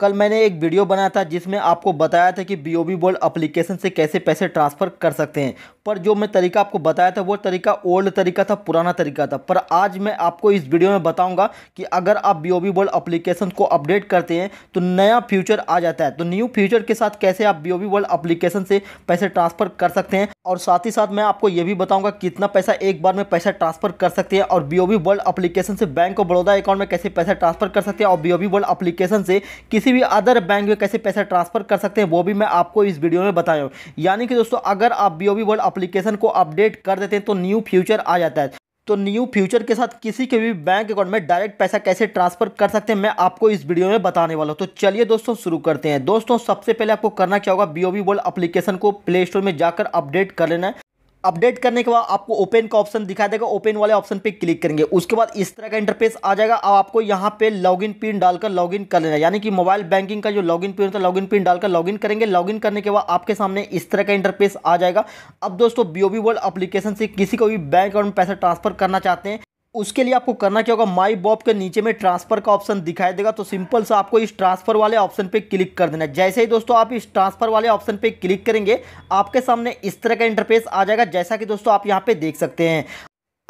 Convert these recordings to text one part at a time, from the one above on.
कल मैंने एक वीडियो बनाया था जिसमें आपको बताया था कि B O B World application से कैसे पैसे ट्रांसफ़र कर सकते हैं पर जो मैं तरीका आपको बताया था वो तरीका ओल्ड तरीका था पुराना तरीका था पर आज मैं आपको इस वीडियो में बताऊंगा कि अगर आप B O B World application को अपडेट करते हैं तो नया फ्यूचर आ जाता है तो न्यू फ्यूचर के साथ कैसे आप B O B World application से पैसे ट्रांसफ़र कर सकते हैं और साथ ही साथ मैं आपको ये भी बताऊँगा कितना पैसा एक बार में पैसा ट्रांसफ़र कर सकते हैं और B O B World application से बैंक ऑफ बड़ौदा अकाउंट में कैसे पैसा ट्रांसफ़र कर सकते हैं और B O B World application से किस किसी भी अदर बैंक में कैसे पैसा ट्रांसफ़र कर सकते हैं वो भी मैं आपको इस वीडियो में बताया हूँ यानी कि दोस्तों अगर आप बी ओ वर्ल्ड अप्लीकेशन को अपडेट कर देते हैं तो न्यू फ्यूचर आ जाता है तो न्यू फ्यूचर के साथ किसी के भी बैंक अकाउंट में डायरेक्ट पैसा कैसे ट्रांसफर कर सकते हैं मैं आपको इस वीडियो में बताने वाला हूं तो चलिए दोस्तों शुरू करते हैं दोस्तों सबसे पहले आपको करना क्या होगा बी ओ वर्ल्ड अप्लीकेशन को प्ले स्टोर में जाकर अपडेट कर लेना है अपडेट करने के बाद आपको ओपन का ऑप्शन दिखा देगा ओपन वाले ऑप्शन पे क्लिक करेंगे उसके बाद इस तरह का इंटरफेस आ जाएगा अब आपको यहाँ पे लॉगिन पिन डालकर लॉगिन कर लेना यानी कि मोबाइल बैंकिंग का जो लॉगिन पिन होता है लॉगिन पिन डालकर लॉगिन करेंगे लॉगिन करने के बाद आपके सामने इस तरह का इंटरफेस आ जाएगा अब दोस्तों बीओबी वर्ल्ड अप्लीकेशन से किसी को भी बैंक अकाउंट में पैसा ट्रांसफर करना चाहते हैं उसके लिए आपको करना क्या होगा माई बॉब के नीचे में ट्रांसफर का ऑप्शन दिखाई देगा तो सिंपल सा आपको इस ट्रांसफर वाले ऑप्शन पे क्लिक कर देना है जैसे ही दोस्तों आप इस ट्रांसफर वाले ऑप्शन पे क्लिक करेंगे आपके सामने इस तरह का इंटरफेस आ जाएगा जैसा कि दोस्तों आप यहाँ पे देख सकते हैं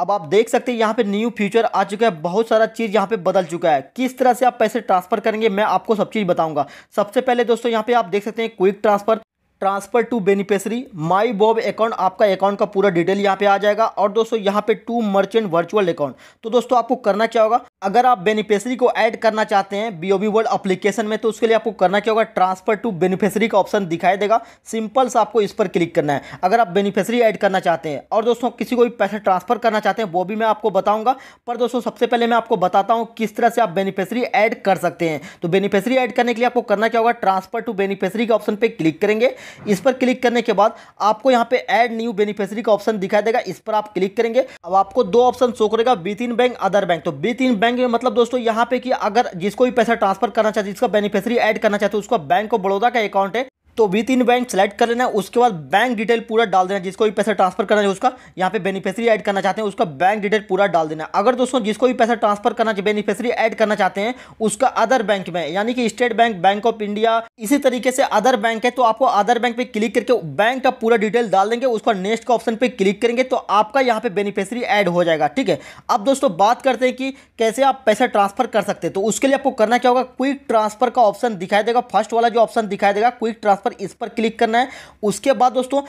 अब आप देख सकते हैं यहाँ पे न्यू फ्यूचर आ चुका है बहुत सारा चीज़ यहाँ पे बदल चुका है किस तरह से आप पैसे ट्रांसफर करेंगे मैं आपको सब चीज़ बताऊंगा सबसे पहले दोस्तों यहाँ पे आप देख सकते हैं quick transfer transfer to beneficiary my BOB account आपका अकाउंट का पूरा डिटेल यहाँ पे आ जाएगा और दोस्तों यहाँ पे टू मर्चेंट वर्चुअल अकाउंट तो दोस्तों आपको करना क्या होगा अगर आप बेनिफिशरी को ऐड करना चाहते हैं B O B World application में तो उसके लिए आपको करना क्या होगा ट्रांसफ़र टू बेनिफिशरी का ऑप्शन दिखाई देगा सिंपल सा आपको इस पर क्लिक करना है अगर आप बेनिफिशरी ऐड करना चाहते हैं और दोस्तों किसी को भी पैसा ट्रांसफ़र करना चाहते हैं वो भी मैं आपको बताऊँगा पर दोस्तों सबसे पहले मैं आपको बताता हूँ किस तरह से आप बेनिफिशरी ऐड कर सकते हैं तो बेनिफिशरी ऐड करने के लिए आपको करना क्या होगा ट्रांसफ़र टू बेनिफिशरी के ऑप्शन पर क्लिक करेंगे इस पर क्लिक करने के बाद आपको यहाँ पे ऐड न्यू बेनिफिशरी का ऑप्शन दिखाई देगा इस पर आप क्लिक करेंगे अब आपको दो ऑप्शन शो करेगा within bank other bank तो विथ इन बैंक में मतलब दोस्तों यहाँ पे कि अगर जिसको भी पैसा ट्रांसफर करना चाहते जिसका बेनिफिशरी ऐड करना चाहते उसका बैंक ऑफ बड़ौदा का अकाउंट है तो वी तीन बैंक सेलेक्ट कर लेना उसके बाद बैंक डिटेल पूरा डाल देना जिसको भी पैसा ट्रांसफर करना है उसका यहाँ पे बेनिफिशियरी ऐड करना चाहते हैं उसका बैंक डिटेल पूरा डाल देना अगर दोस्तों जिसको भी पैसा ट्रांसफर करना बेनिफिशियरी ऐड करना चाहते हैं उसका अदर बैंक में यानी कि State Bank Bank of India इसी तरीके से अदर बैंक है तो आपको अदर बैंक पर क्लिक करके बैंक का पूरा डिटेल डाल देंगे उसका नेक्स्ट का ऑप्शन पे क्लिक करेंगे तो आपका यहाँ पे बेनिफिशियरी ऐड हो जाएगा ठीक है अब दोस्तों बात करते हैं कि कैसे आप पैसा ट्रांसफर कर सकते हैं तो उसके लिए आपको करना क्या होगा क्विक ट्रांसफर का ऑप्शन दिखाई देगा फर्स्ट वाला जो ऑप्शन दिखाई देगा क्विक ट्रांसफर पर इस पर क्लिक करना है उसके बाद दोस्तों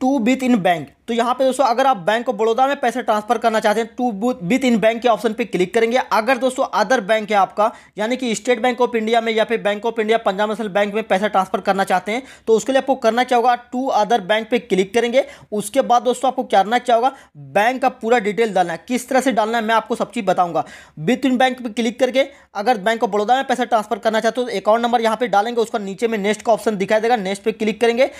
टू विथ इन बैंक तो यहाँ पे दोस्तों अगर आप बैंक ऑफ बड़ौदा में पैसे ट्रांसफर करना चाहते हैं टू विथ इन बैंक के ऑप्शन पे क्लिक करेंगे अगर दोस्तों अदर बैंक है आपका यानी कि स्टेट बैंक ऑफ इंडिया में या फिर Bank of India Punjab National Bank में पैसा ट्रांसफर करना चाहते हैं तो उसके लिए आपको करना क्या होगा टू अदर बैंक पे क्लिक करेंगे उसके बाद दोस्तों आपको करना क्या होगा बैंक का पूरा डिटेल डालना है किस तरह से डालना है मैं आपको सब चीज़ बताऊंगा विथ इन बैंक पर क्लिक करके अगर बैंक ऑफ बड़ौदा में पैसा ट्रांसफर करना चाहते हो तो अकाउंट नंबर यहाँ पे डालेंगे उसका नीचे में नेक्स्ट का ऑप्शन दिखाई देगा नेक्स्ट पर क्लिक करेंगे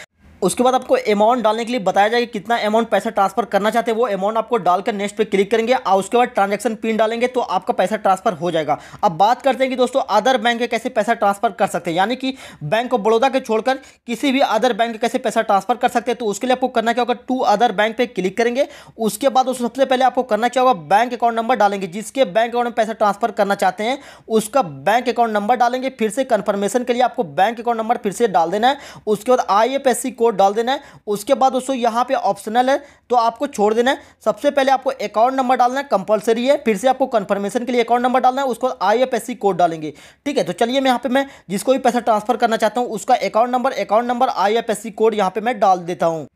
उसके बाद आपको अमाउंट डालने के लिए बताया जाएगा कितना अमाउंट पैसा ट्रांसफर करना चाहते हैं वो अमाउंट आपको डालकर नेक्स्ट पे क्लिक करेंगे और उसके बाद ट्रांजैक्शन पिन डालेंगे तो आपका पैसा ट्रांसफर हो जाएगा अब बात करते हैं कि दोस्तों अदर बैंक कैसे पैसा ट्रांसफर कर सकते हैं यानी कि बैंक ऑफ बड़ौदा के छोड़कर किसी भी अदर बैंक कैसे पैसा ट्रांसफर कर सकते हैं तो उसके लिए आपको करना क्या होगा टू अदर बैंक पर क्लिक करेंगे उसके बाद उसको सबसे पहले आपको करना क्या होगा बैंक अकाउंट नंबर डालेंगे जिसके बैंक अकाउंट में पैसा ट्रांसफर करना चाहते हैं उसका बैंक अकाउंट नंबर डालेंगे फिर से कन्फर्मेशन के लिए आपको बैंक अकाउंट नंबर फिर से डाल देना है उसके बाद आई कोड कोड डाल देना है उसके बाद दोस्तों यहाँ पे ऑप्शनल है तो आपको छोड़ देना है सबसे पहले आपको अकाउंट नंबर डालना है कंपलसरी है फिर से आपको कंफर्मेशन के लिए अकाउंट नंबर डालना है उसको आई कोड डालेंगे ठीक है तो चलिए मैं यहाँ पे मैं जिसको भी पैसा ट्रांसफर करना चाहता हूँ उसका account number account number I code यहाँ पे मैं डाल देता हूँ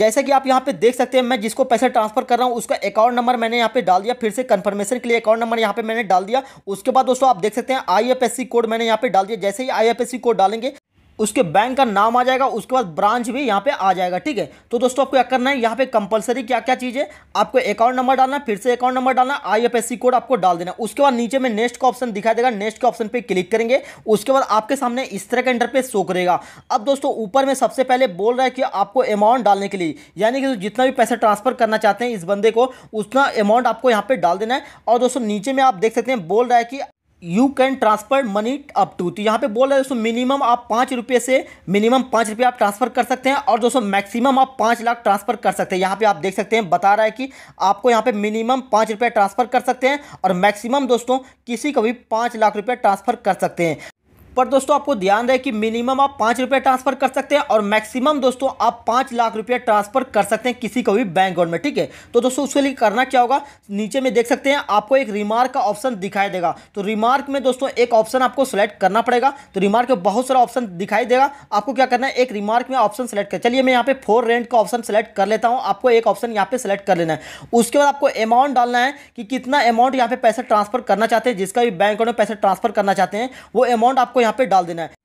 जैसे कि आप यहाँ पे देख सकते हैं मैं जिसको पैसे ट्रांसफर कर रहा हूँ उसका अकाउंट नंबर मैंने यहाँ पे डाल दिया फिर से कंफर्मेशन के लिए अकाउंट नंबर यहाँ पे मैंने डाल दिया उसके बाद दोस्तों आप देख सकते हैं आईएफएससी कोड मैंने यहाँ पे डाल दिया जैसे ही आईएफएससी कोड डालेंगे उसके बैंक का नाम आ जाएगा उसके बाद ब्रांच भी यहाँ पे आ जाएगा ठीक है तो दोस्तों आपको क्या करना है यहाँ पे कंपलसरी क्या क्या चीज़ है आपको अकाउंट नंबर डालना फिर से अकाउंट नंबर डालना आईएफएससी कोड आपको डाल देना उसके बाद नीचे में नेक्स्ट का ऑप्शन दिखाई देगा नेक्स्ट के ऑप्शन पे क्लिक करेंगे उसके बाद आपके सामने इस तरह का इंटरपेस शो करेगा अब दोस्तों ऊपर में सबसे पहले बोल रहा है कि आपको अमाउंट डालने के लिए यानी कि जितना भी पैसा ट्रांसफर करना चाहते हैं इस बंदे को उतना अमाउंट आपको यहाँ पे डाल देना है और दोस्तों नीचे में आप देख सकते हैं बोल रहा है कि you can transfer money up to तो यहाँ पे बोल रहे हैं दोस्तों मिनिमम आप पाँच रुपये से मिनिमम पाँच रुपये आप ट्रांसफर कर सकते हैं और दोस्तों मैक्सिमम आप पाँच लाख ट्रांसफर कर सकते हैं यहाँ पे आप देख सकते हैं बता रहा है कि आपको यहाँ पे मिनिमम पाँच रुपये ट्रांसफर कर सकते हैं और मैक्सिमम दोस्तों किसी को भी पाँच लाख रुपये ट्रांसफर कर सकते हैं पर दोस्तों आपको ध्यान रहे कि मिनिमम आप पाँच रुपये ट्रांसफर कर सकते हैं और मैक्सिमम दोस्तों आप पाँच लाख रुपये ट्रांसफर कर सकते हैं किसी को भी बैंक अकाउंट में ठीक है तो दोस्तों उसके लिए करना क्या होगा नीचे में देख सकते हैं आपको एक रिमार्क का ऑप्शन दिखाई देगा तो रिमार्क में दोस्तों एक ऑप्शन आपको सेलेक्ट करना पड़ेगा तो रिमार्क में बहुत सारा ऑप्शन दिखाई देगा आपको क्या करना है एक रिमार्क में ऑप्शन सेलेक्ट कर चलिए मैं यहाँ पे फोर रेंट का ऑप्शन सेलेक्ट कर लेता हूँ आपको एक ऑप्शन यहाँ पे सेलेक्ट कर लेना है उसके बाद आपको अमाउंट डालना है कि कितना अमाउंट यहाँ पे पैसा ट्रांसफर करना चाहते हैं जिसका भी बैंक अकाउंट में पैसा ट्रांसफर करना चाहते हैं वो अमाउंट आपको यहाँ पे डाल देना है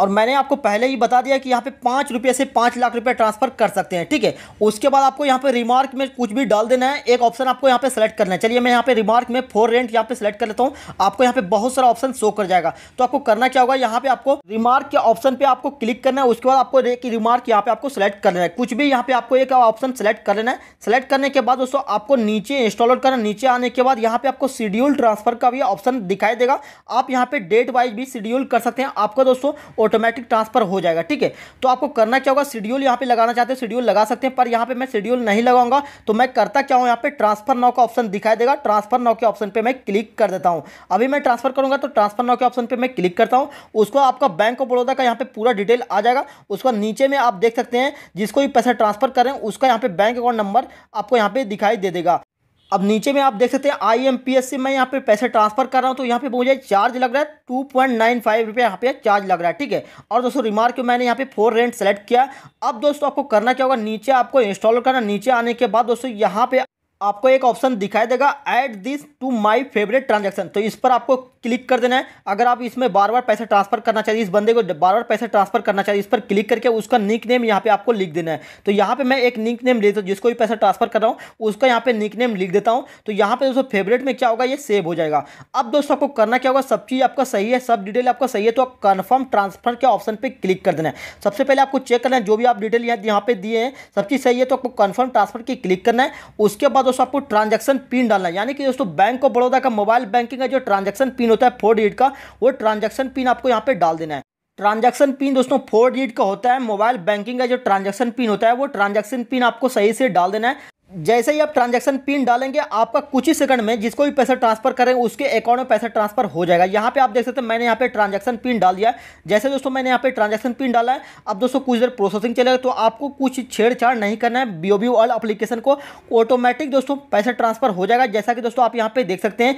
और मैंने आपको पहले ही बता दिया कि यहाँ पे पाँच रुपये से पाँच लाख रुपये ट्रांसफ़र कर सकते हैं ठीक है उसके बाद आपको यहाँ पे रिमार्क में कुछ भी डाल देना है एक ऑप्शन आपको यहाँ पे सेलेक्ट करना है चलिए मैं यहाँ पे रिमार्क में फोर रेंट यहाँ पे सेलेक्ट कर लेता हूँ आपको यहाँ पे बहुत सारा ऑप्शन शो कर जाएगा तो आपको करना क्या होगा यहाँ पे आपको रिमार्क के ऑप्शन पर आपको क्लिक करना है उसके बाद आपको रिमार्क यहाँ पे आपको सेलेक्ट कर लेना है कुछ भी यहाँ पे आपको एक ऑप्शन सेलेक्ट कर लेना है सेलेक्ट करने के बाद दोस्तों आपको नीचे इंस्टॉल करना नीचे आने के बाद यहाँ पे आपको शेड्यूल ट्रांसफर का भी ऑप्शन दिखाई देगा आप यहाँ पे डेट वाइज भी शेड्यूल कर सकते हैं आपका दोस्तों ऑटोमेटिक ट्रांसफर हो जाएगा ठीक है तो आपको करना क्या होगा शेड्यूल यहाँ पे लगाना चाहते हो शेड्यूल लगा सकते हैं पर यहाँ पे मैं शेड्यूल नहीं लगाऊंगा तो मैं करता क्या हूँ यहाँ पे ट्रांसफर नाव का ऑप्शन दिखाई देगा ट्रांसफर नाव के ऑप्शन पर मैं क्लिक कर देता हूँ अभी मैं ट्रांसफर करूँगा तो ट्रांसफर नाव के ऑप्शन पर मैं क्लिक करता हूँ उसको आपका बैंक ऑफ बड़ौदा का यहाँ पे पूरा डिटेल आ जाएगा उसका नीचे में आप देख सकते हैं जिसको भी पैसा ट्रांसफर करें उसका यहाँ पे बैंक अकाउंट नंबर आपको यहाँ पे दिखाई दे देगा अब नीचे में आप देख सकते हैं आई एम पी एस से मैं यहाँ पे पैसे ट्रांसफर कर रहा हूँ तो यहाँ पे मुझे चार्ज लग रहा है टू पॉइंट नाइन फाइव रुपये यहाँ पे चार्ज लग रहा है ठीक है और दोस्तों रिमार्क मैंने यहाँ पे फोर रेंट सेलेक्ट किया अब दोस्तों आपको करना क्या होगा नीचे आपको इंस्टॉल करना नीचे आने के बाद दोस्तों यहाँ पे आपको एक ऑप्शन दिखाई देगा add this to my favourite transaction तो इस पर आपको क्लिक कर देना है अगर आप इसमें बार बार पैसे ट्रांसफर करना चाहिए इस बंदे को बार बार पैसे ट्रांसफर करना चाहिए इस पर क्लिक करके उसका निक नेम यहाँ पे आपको लिख देना है तो यहाँ पे मैं एक निक नेम देता हूँ जिसको भी पैसा ट्रांसफर कर रहा हूँ उसका यहाँ पे निक नेम लिख देता हूँ तो यहाँ पे दोस्तों फेवरेट में क्या होगा ये सेव हो जाएगा अब दोस्तों आपको करना क्या होगा सब चीज़ आपका सही है सब डिटेल आपका सही है तो आप कन्फर्म ट्रांसफर के ऑप्शन पर क्लिक कर देना है सबसे पहले आपको चेक करना है जो भी आप डिटेल यहाँ पे दिए हैं सब चीज़ सही है तो आपको कन्फर्म ट्रांसफर की क्लिक करना है उसके बाद दोस्तों आपको ट्रांजेक्शन पिन डालना है यानी कि दोस्तों बैंक ऑफ बड़ौदा का मोबाइल बैंकिंग का जो ट्रांजेक्शन पिन होता है फोर डिजिट का वो ट्रांजेक्शन पिन आपको यहाँ पे डाल देना है ट्रांजैक्शन पिन दोस्तों फोर डिजिट का होता है मोबाइल बैंकिंग का जो ट्रांजेक्शन पिन होता है वो ट्रांजेक्शन पिन आपको सही से डाल देना है जैसे ही आप ट्रांजैक्शन पिन डालेंगे आपका कुछ ही सेकंड में जिसको भी पैसा ट्रांसफर करें उसके अकाउंट में पैसा ट्रांसफर हो जाएगा यहाँ पे आप देख सकते हैं मैंने यहाँ पे ट्रांजैक्शन पिन डाल दिया जैसे दोस्तों मैंने यहाँ पे ट्रांजैक्शन पिन डाला है अब दोस्तों कुछ देर प्रोसेसिंग चलेगा तो आपको कुछ छेड़छाड़ नहीं करना है बी ओ बी को ऑटोमेटिक दोस्तों पैसा ट्रांसफर हो जाएगा जैसा कि दोस्तों आप यहाँ पे देख सकते हैं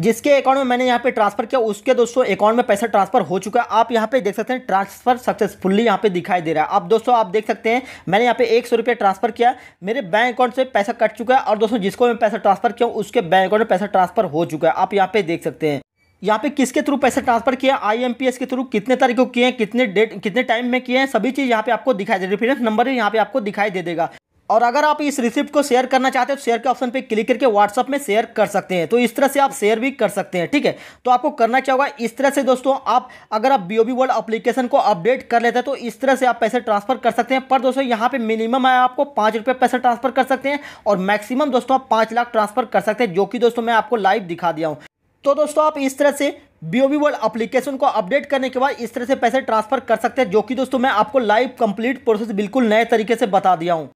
जिसके अकाउंट में मैंने यहाँ पे ट्रांसफर किया उसके दोस्तों अकाउंट में पैसा ट्रांसफर हो चुका है आप यहाँ पे देख सकते हैं ट्रांसफर सक्सेसफुली यहाँ पे दिखाई दे रहा है अब दोस्तों आप देख सकते हैं मैंने यहाँ पे एक सौ रुपया ट्रांसफर किया मेरे बैंक अकाउंट से पैसा कट चुका है और दोस्तों जिसको मैं पैसा ट्रांसफर किया उसके बैंक अकाउंट में पैसा ट्रांसफर हो चुका है आप यहाँ पे देख सकते हैं यहाँ पे किसके थ्रू पैसा ट्रांसफर किया आई के थ्रू कितने तारीख को किए हैं कितने डेट कितने टाइम में किए हैं सभी चीज़ यहाँ पे आपको दिखाई दे रेफरेंस नंबर यहाँ पे आपको दिखाई दे देगा और अगर आप इस रिसिप्ट को शेयर करना चाहते हो तो शेयर के ऑप्शन पे क्लिक करके व्हाट्सअप में शेयर कर सकते हैं तो इस तरह से आप शेयर भी कर सकते हैं ठीक है तो आपको करना क्या होगा इस तरह से दोस्तों आप अगर आप बी वर्ल्ड अप्लीकेशन को अपडेट कर लेते हैं तो इस तरह से आप पैसे ट्रांसफर कर सकते हैं पर दोस्तों यहाँ पर मिनिमम है आपको पाँच रुपये पैसे ट्रांसफर कर सकते हैं और मैक्सिमम दोस्तों आप पाँच लाख ट्रांसफर कर सकते हैं जो कि दोस्तों मैं आपको लाइव दिखा दिया हूँ तो दोस्तों आप इस तरह से B O V World application को अपडेट करने के बाद इस तरह से पैसे ट्रांसफर कर सकते हैं जो कि दोस्तों मैं आपको लाइव कंप्लीट प्रोसेस बिल्कुल नए तरीके से बता दिया हूँ